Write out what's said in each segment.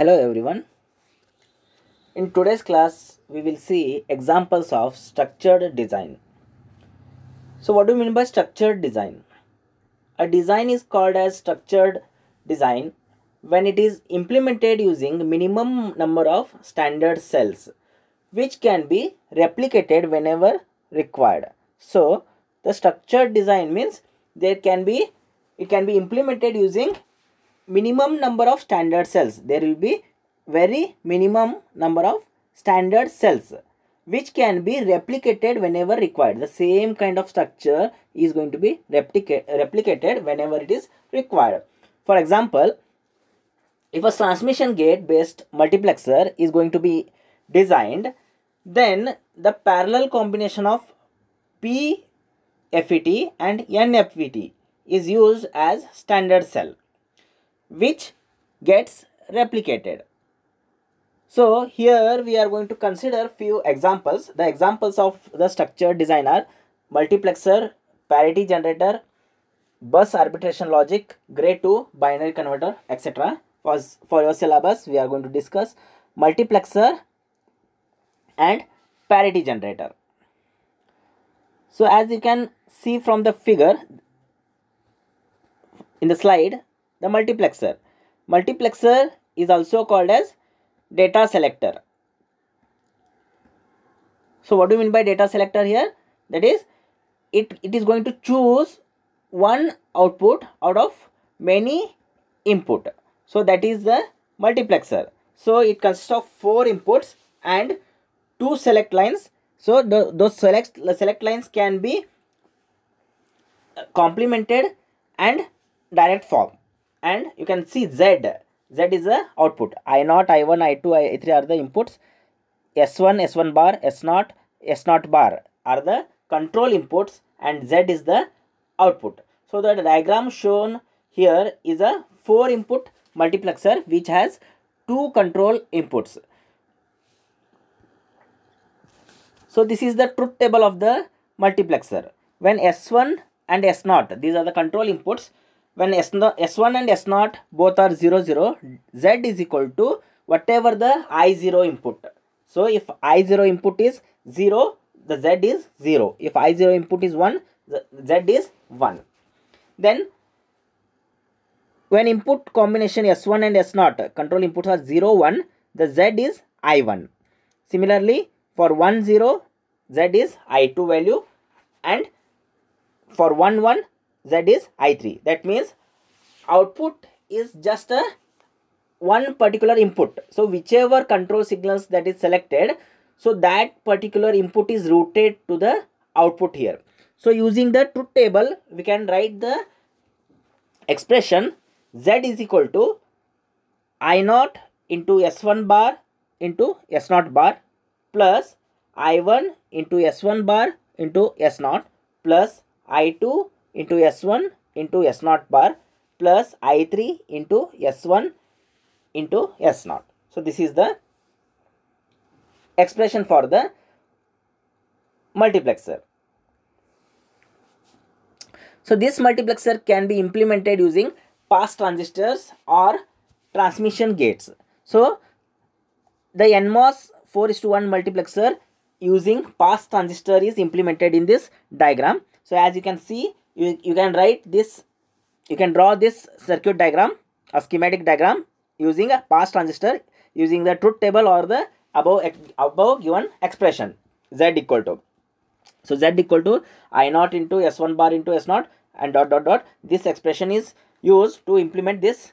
Hello everyone. In today's class, we will see examples of structured design. So what do you mean by structured design? A design is called as structured design when it is implemented using minimum number of standard cells which can be replicated whenever required. So the structured design means there can be it can be implemented using minimum number of standard cells. There will be very minimum number of standard cells which can be replicated whenever required. The same kind of structure is going to be replicated whenever it is required. For example, if a transmission gate based multiplexer is going to be designed, then the parallel combination of PFET and NFET is used as standard cell which gets replicated. So here we are going to consider few examples. The examples of the structure design are multiplexer, parity generator, bus arbitration logic, gray to binary converter, etc. For, for your syllabus, we are going to discuss multiplexer and parity generator. So as you can see from the figure in the slide, the multiplexer. Multiplexer is also called as data selector. So what do you mean by data selector here? That is, it, it is going to choose one output out of many input. So that is the multiplexer. So it consists of four inputs and two select lines. So the, those select, select lines can be complemented and direct form and you can see Z. Z is the output. I0, I1, I2, I3 are the inputs. S1, S1 bar, S0, S0 bar are the control inputs and Z is the output. So the diagram shown here is a 4 input multiplexer which has 2 control inputs. So this is the truth table of the multiplexer. When S1 and S0, these are the control inputs, when S no, S1 and S0 both are 0, 0, Z is equal to whatever the I0 input. So if I0 input is 0, the Z is 0. If I0 input is 1, the Z is 1. Then when input combination S1 and S0, control inputs are 0, 1, the Z is I1. Similarly, for 1, 0, Z is I2 value and for 1, 1, Z is I3. That means output is just a one particular input. So whichever control signals that is selected, so that particular input is routed to the output here. So using the truth table, we can write the expression Z is equal to I naught into S1 bar into S naught bar plus I1 into S1 bar into S naught plus I2 into S1 into S0 bar plus I3 into S1 into S0. So, this is the expression for the multiplexer. So, this multiplexer can be implemented using pass transistors or transmission gates. So, the NMOS 4 is to 1 multiplexer using pass transistor is implemented in this diagram. So, as you can see you, you can write this, you can draw this circuit diagram, a schematic diagram using a pass transistor using the truth table or the above, above given expression z equal to. So z equal to i naught into s1 bar into s naught and dot dot dot. This expression is used to implement this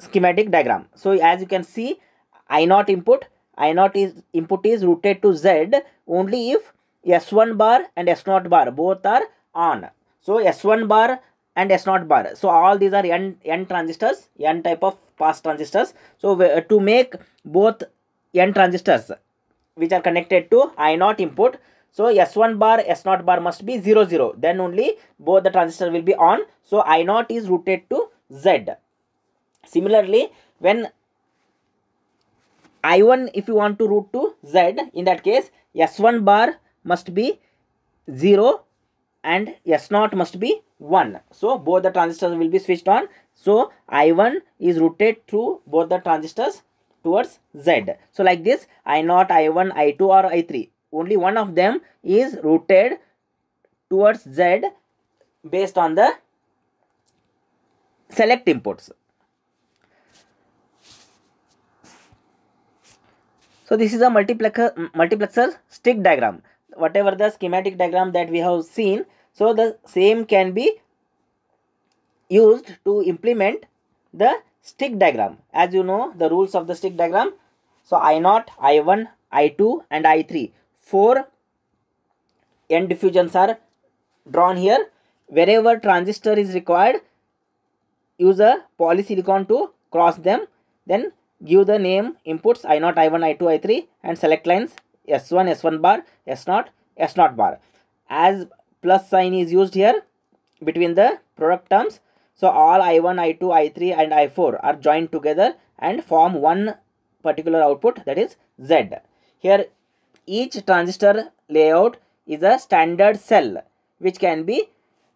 schematic diagram. So as you can see, i naught input, i naught is input is routed to z only if s1 bar and s naught bar both are on. So S1 bar and S0 bar. So all these are N, N transistors, N type of pass transistors. So uh, to make both N transistors which are connected to I0 input. So S1 bar, S0 bar must be 0, 0. Then only both the transistors will be on. So I0 is routed to Z. Similarly, when I1 if you want to route to Z, in that case S1 bar must be 0 and S0 must be 1. So both the transistors will be switched on. So I1 is routed through both the transistors towards Z. So like this I0, I1, I2 or I3. Only one of them is routed towards Z based on the select inputs. So this is a multiplexer, multiplexer stick diagram. Whatever the schematic diagram that we have seen, so the same can be used to implement the stick diagram. As you know the rules of the stick diagram. So I0, I1, I2 and I3. Four n diffusions are drawn here. Wherever transistor is required, use a polysilicon to cross them. Then give the name inputs I0, I1, I2, I3 and select lines S1, S1 bar, S0, S0 bar. As plus sign is used here between the product terms. So all I1, I2, I3 and I4 are joined together and form one particular output that is Z. Here each transistor layout is a standard cell which can be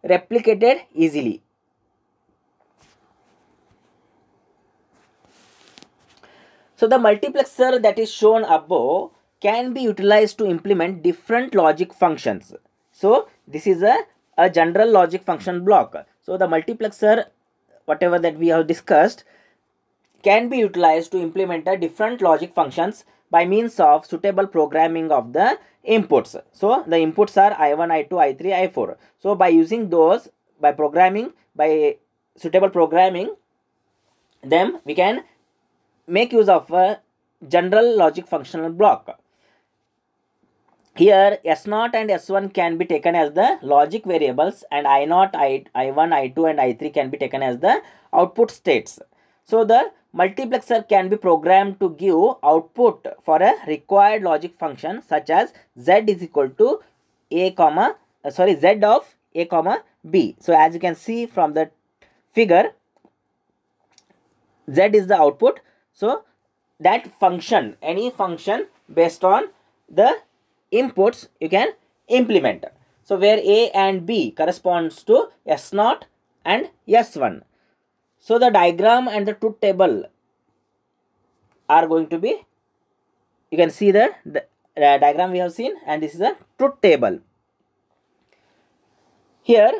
replicated easily. So the multiplexer that is shown above can be utilized to implement different logic functions. So this is a, a general logic function block. So the multiplexer, whatever that we have discussed, can be utilized to implement a different logic functions by means of suitable programming of the inputs. So the inputs are I1, I2, I3, I4. So by using those, by programming, by suitable programming, them we can make use of a general logic functional block here s0 and s1 can be taken as the logic variables and i0 I, i1 i2 and i3 can be taken as the output states so the multiplexer can be programmed to give output for a required logic function such as z is equal to a comma uh, sorry z of a comma b so as you can see from the figure z is the output so that function any function based on the inputs you can implement. So where A and B corresponds to S0 and S1. So the diagram and the truth table are going to be, you can see the, the uh, diagram we have seen and this is a truth table. Here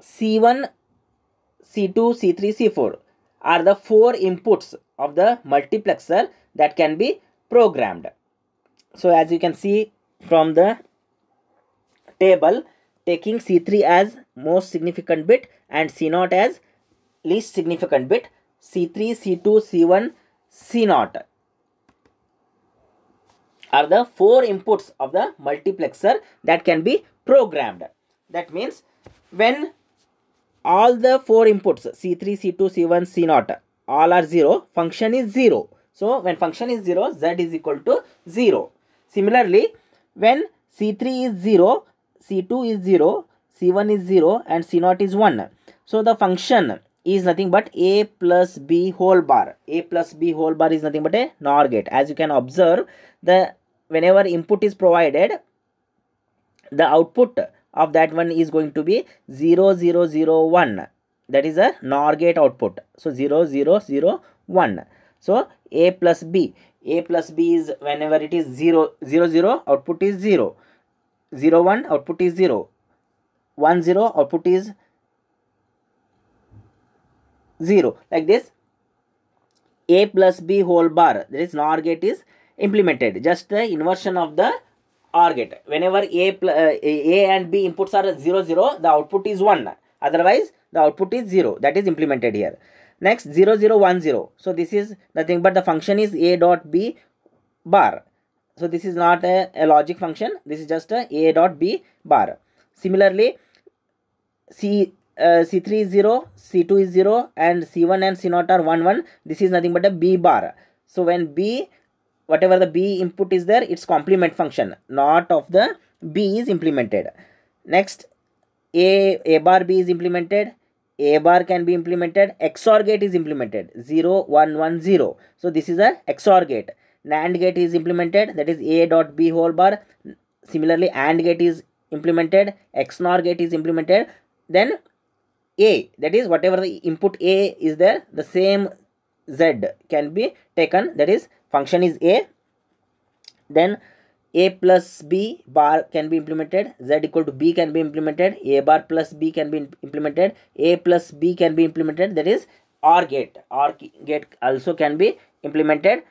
C1, C2, C3, C4 are the four inputs of the multiplexer that can be programmed so as you can see from the table taking c3 as most significant bit and c0 as least significant bit c3 c2 c1 c0 are the four inputs of the multiplexer that can be programmed that means when all the four inputs c3 c2 c1 c0 all are 0 function is 0 so when function is 0 z is equal to 0 Similarly, when C3 is 0, C2 is 0, C1 is 0 and C0 is 1. So the function is nothing but a plus b whole bar. a plus b whole bar is nothing but a NOR gate. As you can observe, the whenever input is provided, the output of that one is going to be 0001. That is a NOR gate output. So 0001. So a plus b a plus b is whenever it is 0 0 0 output is 0 0 1 output is 0 1 0 output is 0 like this a plus b whole bar there is NOR gate is implemented just the inversion of the OR gate whenever a, uh, a and b inputs are 0 0 the output is 1 otherwise the output is 0 that is implemented here Next 0010. So this is nothing but the function is a dot b bar. So this is not a, a logic function. This is just a a dot b bar. Similarly, c uh, c3 is 0, c2 is 0 and c1 and c0 are 1 1. This is nothing but a b bar. So when b whatever the b input is there its complement function not of the b is implemented next a a bar b is implemented a bar can be implemented. XOR gate is implemented. 0, 1, 1, 0. So this is a XOR gate. NAND gate is implemented. That is A dot B whole bar. Similarly, AND gate is implemented. XNOR gate is implemented. Then A, that is whatever the input A is there, the same Z can be taken. That is function is A. Then a plus b bar can be implemented z equal to b can be implemented a bar plus b can be implemented a plus b can be implemented that is R gate R gate also can be implemented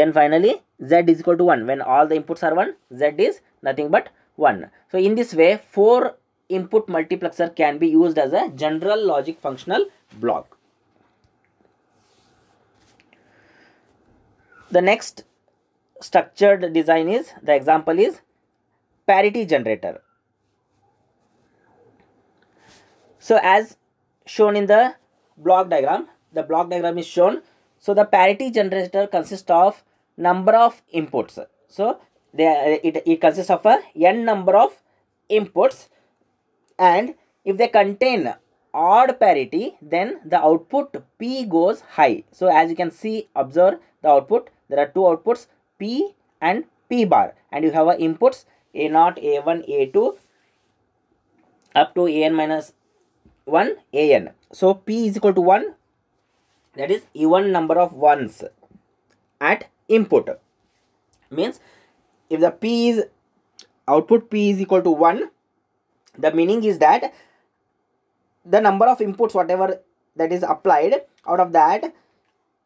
then finally z is equal to 1 when all the inputs are 1 z is nothing but 1 so in this way four input multiplexer can be used as a general logic functional block the next structured design is, the example is parity generator. So as shown in the block diagram, the block diagram is shown. So the parity generator consists of number of inputs. So they, it, it consists of a n number of inputs and if they contain odd parity then the output P goes high. So as you can see observe the output there are two outputs P and P bar and you have a inputs a naught, A1, A2 up to An minus 1 An. So P is equal to 1 that is even number of 1s at input means if the P is output P is equal to 1 the meaning is that the number of inputs whatever that is applied out of that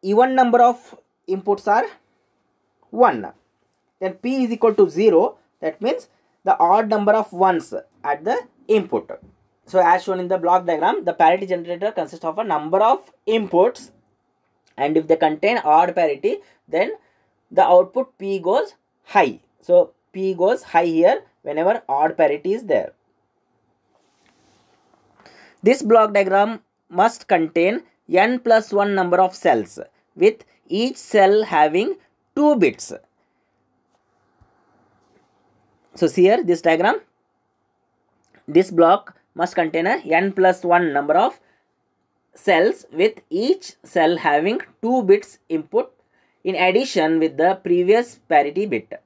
even number of inputs are 1. Then P is equal to 0. That means the odd number of 1s at the input. So as shown in the block diagram, the parity generator consists of a number of inputs and if they contain odd parity, then the output P goes high. So P goes high here whenever odd parity is there. This block diagram must contain n plus 1 number of cells with each cell having two bits. So here this diagram, this block must contain a n plus 1 number of cells with each cell having 2 bits input in addition with the previous parity bit.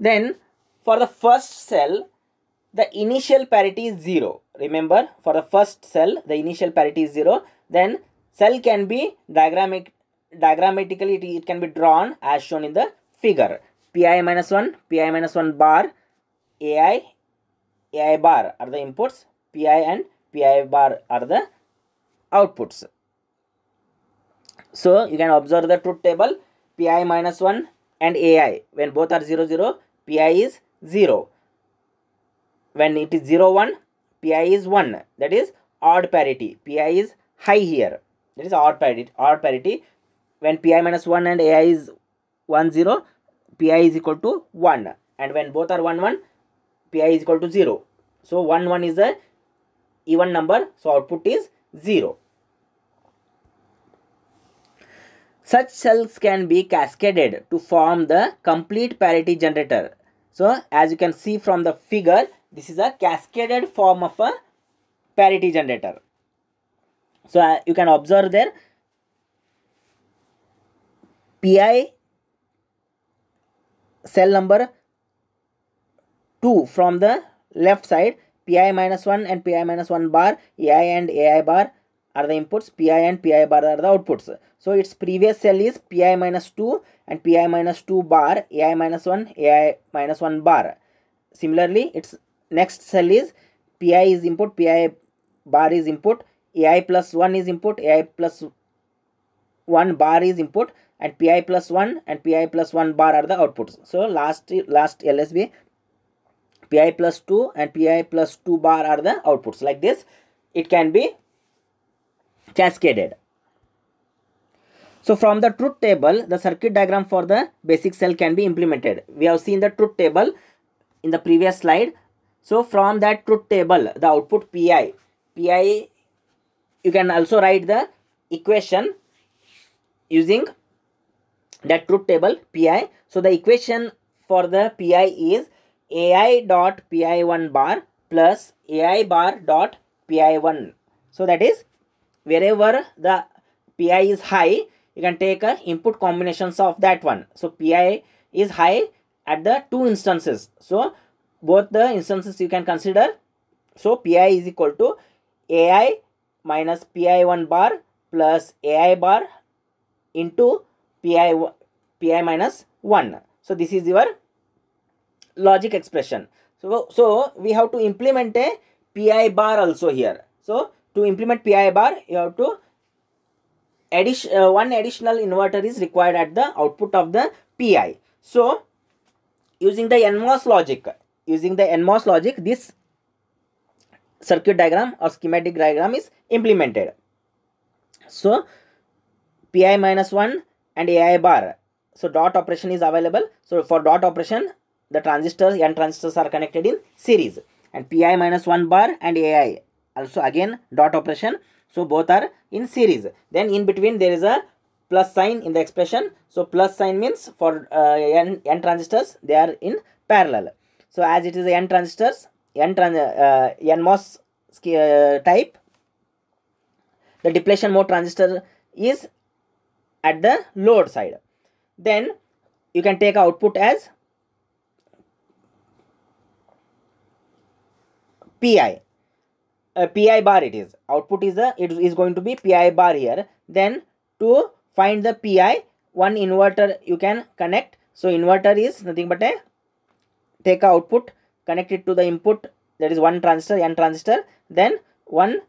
Then for the first cell, the initial parity is 0. Remember for the first cell, the initial parity is 0. Then cell can be diagrammatic diagrammatically it, it can be drawn as shown in the figure. Pi minus 1, Pi minus 1 bar, AI, AI bar are the inputs, Pi and Pi bar are the outputs. So you can observe the truth table Pi minus 1 and AI. When both are 0, 0, Pi is 0. When it is 0, 1, Pi is 1. That is odd parity. Pi is high here. That is odd parity. Odd parity when pi minus 1 and ai is 1 0 pi is equal to 1 and when both are 1 1 pi is equal to 0 so 1 1 is a even number so output is 0 such cells can be cascaded to form the complete parity generator so as you can see from the figure this is a cascaded form of a parity generator so uh, you can observe there PI cell number 2 from the left side PI minus 1 and PI minus 1 bar AI and AI bar are the inputs PI and PI bar are the outputs so its previous cell is PI minus 2 and PI minus 2 bar AI minus 1 AI minus 1 bar similarly its next cell is PI is input PI bar is input AI plus 1 is input AI plus 1 bar is input and pi plus 1 and pi plus 1 bar are the outputs so last last lsb pi plus 2 and pi plus 2 bar are the outputs like this it can be cascaded so from the truth table the circuit diagram for the basic cell can be implemented we have seen the truth table in the previous slide so from that truth table the output pi pi you can also write the equation using that truth table pi so the equation for the pi is ai dot pi1 bar plus ai bar dot pi1 so that is wherever the pi is high you can take a input combinations of that one so pi is high at the two instances so both the instances you can consider so pi is equal to ai minus pi1 bar plus ai bar into pi, pi minus 1. So, this is your logic expression. So, so we have to implement a pi bar also here. So, to implement pi bar, you have to addition, uh, one additional inverter is required at the output of the pi. So, using the NMOS logic, using the NMOS logic, this circuit diagram or schematic diagram is implemented. So, pi minus 1 and AI bar. So dot operation is available. So for dot operation, the transistors and transistors are connected in series and pi minus 1 bar and AI also again dot operation. So both are in series. Then in between there is a plus sign in the expression. So plus sign means for uh, n, n transistors they are in parallel. So as it is n transistors, n trans uh, NMOS uh, type, the depletion mode transistor is at the lower side then you can take output as pi uh, pi bar it is output is a. it is going to be pi bar here then to find the pi one inverter you can connect so inverter is nothing but a take output connect it to the input that is one transistor n transistor then one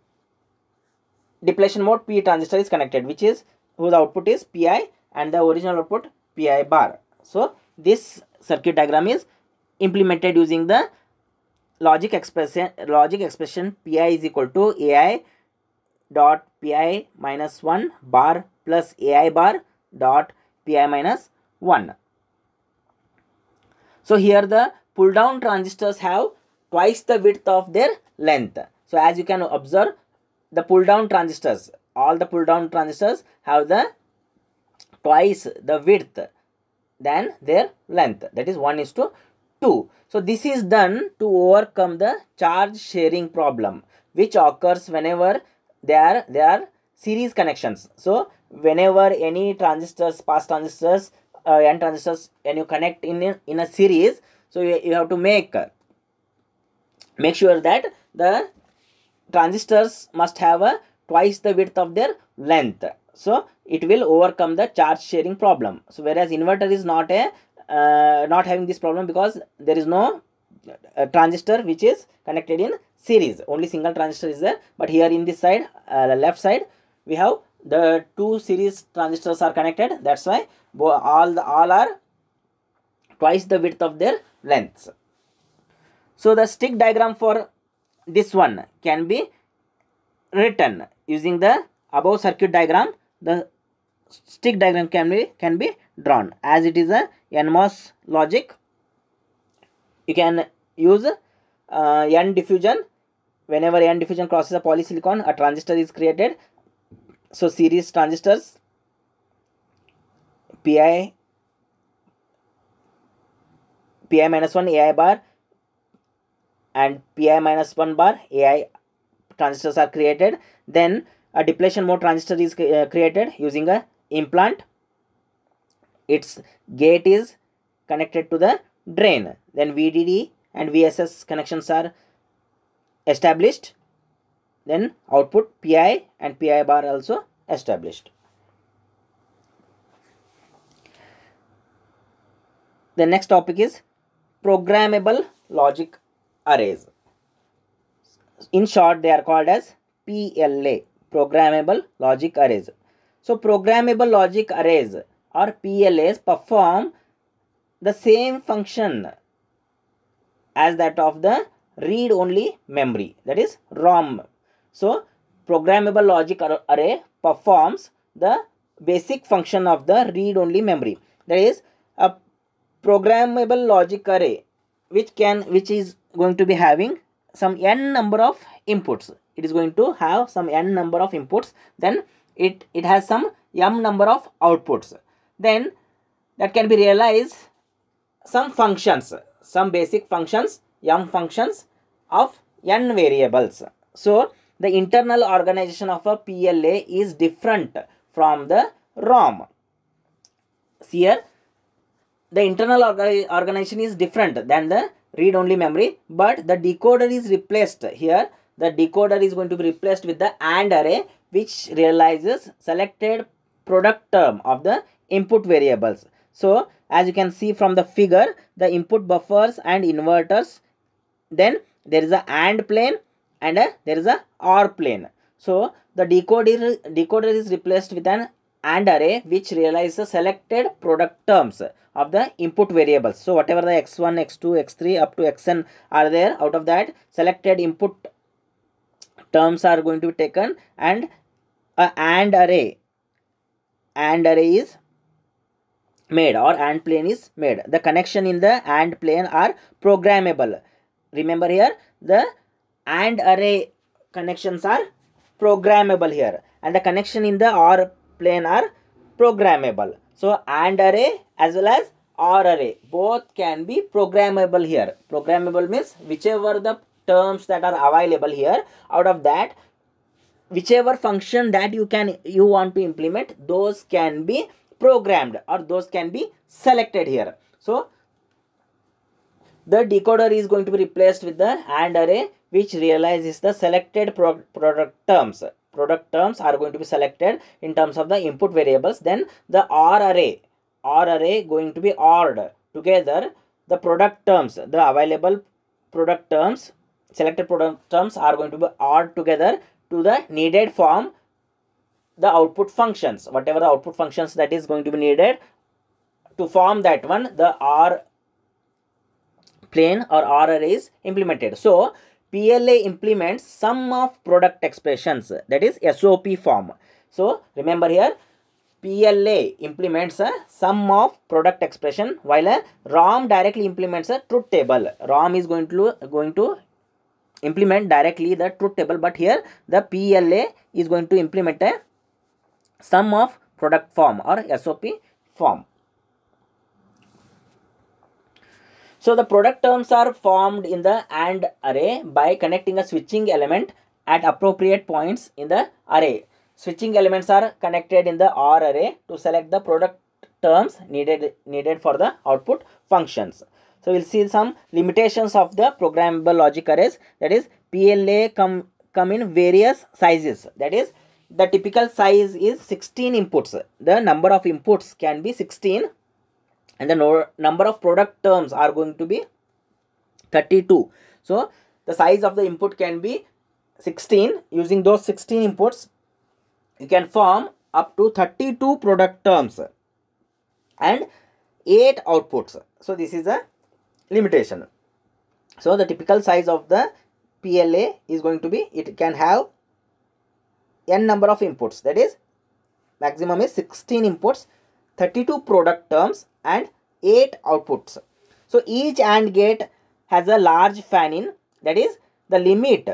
depletion mode p transistor is connected which is whose output is pi and the original output pi bar. So this circuit diagram is implemented using the logic expression logic expression pi is equal to ai dot pi minus 1 bar plus ai bar dot pi minus 1. So here the pull down transistors have twice the width of their length. So as you can observe the pull down transistors all the pull down transistors have the twice the width than their length that is 1 is to 2. So this is done to overcome the charge sharing problem which occurs whenever there are, there are series connections. So whenever any transistors, pass transistors, uh, n transistors and you connect in a, in a series so you, you have to make make sure that the transistors must have a twice the width of their length. So it will overcome the charge sharing problem. So whereas inverter is not a uh, not having this problem because there is no uh, transistor which is connected in series. Only single transistor is there. But here in this side, uh, left side, we have the two series transistors are connected. That's why all the, all are twice the width of their lengths. So the stick diagram for this one can be written using the above circuit diagram, the stick diagram can be, can be drawn. As it is a NMOS logic, you can use uh, N diffusion. Whenever N diffusion crosses a polysilicon, a transistor is created. So series transistors, PI, PI minus 1 AI bar and PI minus 1 bar AI transistors are created then a depletion mode transistor is uh, created using a implant its gate is connected to the drain then vdd and vss connections are established then output pi and pi bar also established the next topic is programmable logic arrays in short they are called as PLA, Programmable Logic Arrays. So, Programmable Logic Arrays or PLAs perform the same function as that of the read-only memory, that is ROM. So, Programmable Logic Array performs the basic function of the read-only memory, that is a programmable logic array which can which is going to be having some n number of inputs it is going to have some n number of inputs then it it has some m number of outputs then that can be realized some functions some basic functions m functions of n variables so the internal organization of a PLA is different from the ROM here the internal organization is different than the read-only memory but the decoder is replaced here the decoder is going to be replaced with the AND array which realizes selected product term of the input variables. So as you can see from the figure, the input buffers and inverters, then there is a AND plane and a, there is a OR plane. So the decoder, decoder is replaced with an AND array which realizes selected product terms of the input variables. So whatever the x1, x2, x3 up to xn are there out of that selected input terms are going to be taken and a AND array AND array is made or AND plane is made. The connection in the AND plane are programmable. Remember here the AND array connections are programmable here and the connection in the OR plane are programmable. So AND array as well as OR array both can be programmable here. Programmable means whichever the terms that are available here out of that whichever function that you can you want to implement those can be programmed or those can be selected here so the decoder is going to be replaced with the AND array which realizes the selected pro product terms product terms are going to be selected in terms of the input variables then the OR array OR array going to be ORed together the product terms the available product terms selected product terms are going to be added together to the needed form the output functions whatever the output functions that is going to be needed to form that one the r plane or r array is implemented so PLA implements sum of product expressions that is SOP form. So remember here PLA implements a sum of product expression while a ROM directly implements a truth table. ROM is going to going to implement directly the truth table but here the PLA is going to implement a sum of product form or SOP form. So the product terms are formed in the AND array by connecting a switching element at appropriate points in the array. Switching elements are connected in the OR array to select the product terms needed, needed for the output functions. So we'll see some limitations of the programmable logic arrays that is PLA come, come in various sizes that is the typical size is 16 inputs. The number of inputs can be 16 and the no number of product terms are going to be 32. So the size of the input can be 16. Using those 16 inputs, you can form up to 32 product terms and 8 outputs. So this is a limitation. So the typical size of the PLA is going to be, it can have n number of inputs that is maximum is 16 inputs, 32 product terms and 8 outputs. So each AND gate has a large fan-in that is the limit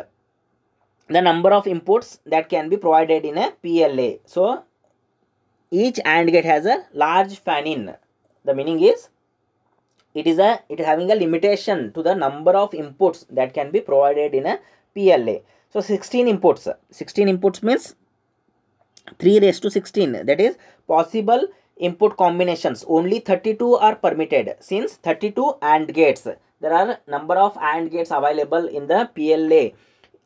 the number of inputs that can be provided in a PLA. So each AND gate has a large fan-in. The meaning is it is a it is having a limitation to the number of inputs that can be provided in a PLA. So 16 inputs, 16 inputs means 3 raised to 16 that is possible input combinations only 32 are permitted since 32 AND gates there are number of AND gates available in the PLA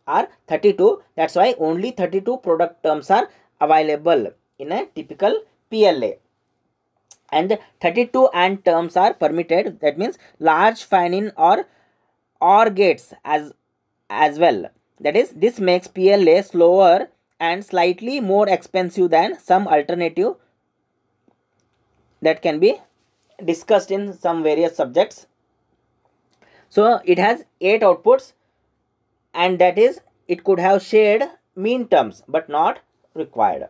are 32 that's why only 32 product terms are available in a typical PLA and 32 and terms are permitted that means large finin or or gates as as well that is this makes PLA slower and slightly more expensive than some alternative that can be discussed in some various subjects so it has eight outputs and that is it could have shared mean terms but not required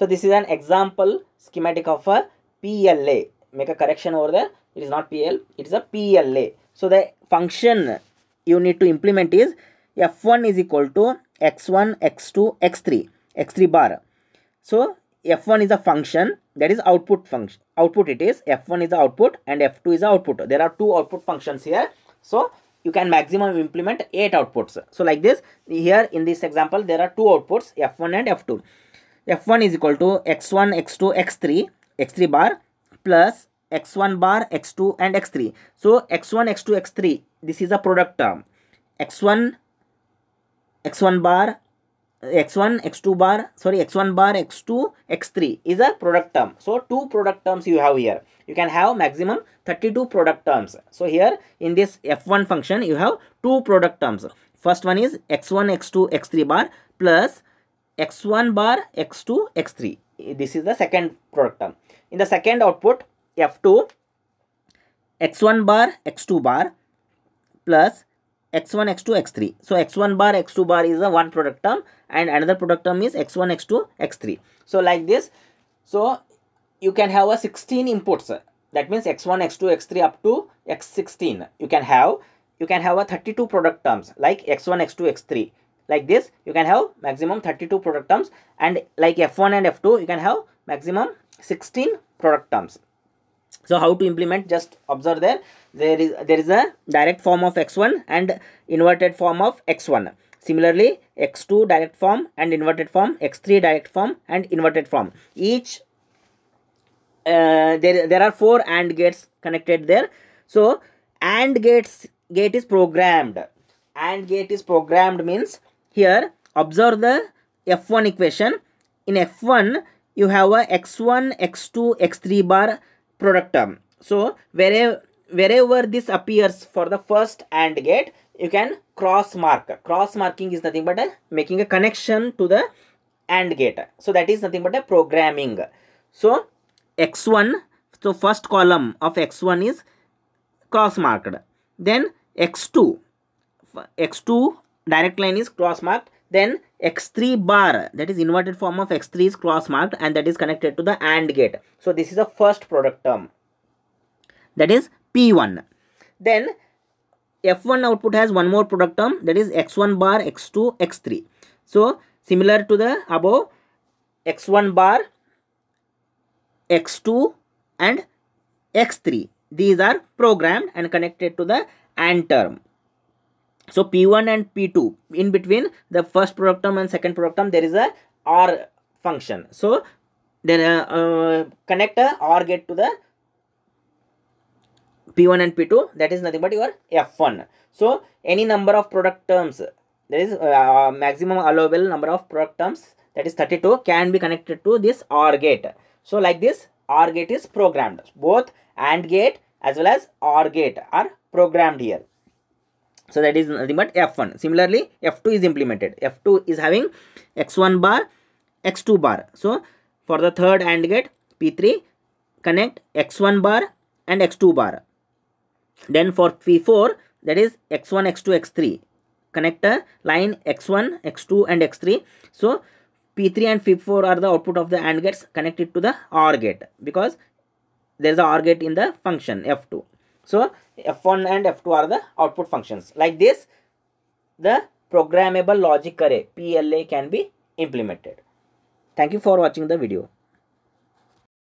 so this is an example schematic of a PLA. Make a correction over there. It is not PL, it is a PLA. So the function you need to implement is F1 is equal to X1, X2, X3, X3 bar. So F1 is a function that is output function. Output it is F1 is the output and F2 is the output. There are two output functions here. So you can maximum implement 8 outputs. So like this, here in this example, there are two outputs F1 and F2 f1 is equal to x1 x2 x3 x3 bar plus x1 bar x2 and x3 so x1 x2 x3 this is a product term x1 x1 bar x1 x2 bar sorry x1 bar x2 x3 is a product term so two product terms you have here you can have maximum 32 product terms so here in this f1 function you have two product terms first one is x1 x2 x3 bar plus x1 bar x2 x3 this is the second product term in the second output f2 x1 bar x2 bar plus x1 x2 x3 so x1 bar x2 bar is the one product term and another product term is x1 x2 x3 so like this so you can have a 16 inputs that means x1 x2 x3 up to x16 you can have you can have a 32 product terms like x1 x2 x3 like this you can have maximum 32 product terms and like f1 and f2 you can have maximum 16 product terms so how to implement just observe there there is there is a direct form of x1 and inverted form of x1 similarly x2 direct form and inverted form x3 direct form and inverted form each uh, there there are four and gates connected there so and gates gate is programmed and gate is programmed means here observe the F1 equation. In F1 you have a x1, x2, x3 bar product term. So wherever, wherever this appears for the first AND gate you can cross mark. Cross marking is nothing but a, making a connection to the AND gate. So that is nothing but a programming. So x1 so first column of x1 is cross marked. Then x2 x2 direct line is cross marked then x3 bar that is inverted form of x3 is cross marked and that is connected to the AND gate so this is the first product term that is p1 then f1 output has one more product term that is x1 bar x2 x3 so similar to the above x1 bar x2 and x3 these are programmed and connected to the AND term so p1 and p2 in between the first product term and second product term there is a R function so then uh, uh, connect a R gate to the p1 and p2 that is nothing but your f1 so any number of product terms there is uh, maximum allowable number of product terms that is 32 can be connected to this R gate. So like this R gate is programmed. Both AND gate as well as R gate are programmed here. So that is nothing but F1. Similarly, F2 is implemented. F2 is having X1 bar, X2 bar. So for the third AND gate, P3 connect X1 bar and X2 bar. Then for P4, that is X1, X2, X3. connect the line X1, X2 and X3. So P3 and P4 are the output of the AND gates connected to the OR gate because there is a OR gate in the function F2. So f1 and f2 are the output functions. Like this, the programmable logic array PLA can be implemented. Thank you for watching the video.